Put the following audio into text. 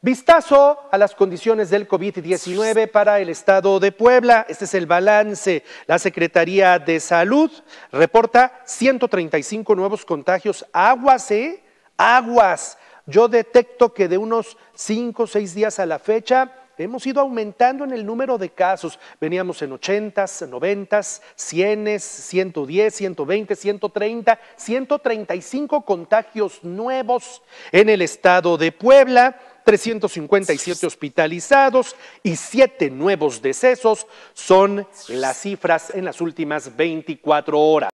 Vistazo a las condiciones del COVID-19 para el estado de Puebla. Este es el balance. La Secretaría de Salud reporta 135 nuevos contagios. Aguas, ¿eh? Aguas. Yo detecto que de unos 5 o 6 días a la fecha hemos ido aumentando en el número de casos. Veníamos en 80, 90, 100, 110, 120, 130, 135 contagios nuevos en el estado de Puebla. 357 hospitalizados y 7 nuevos decesos son las cifras en las últimas 24 horas.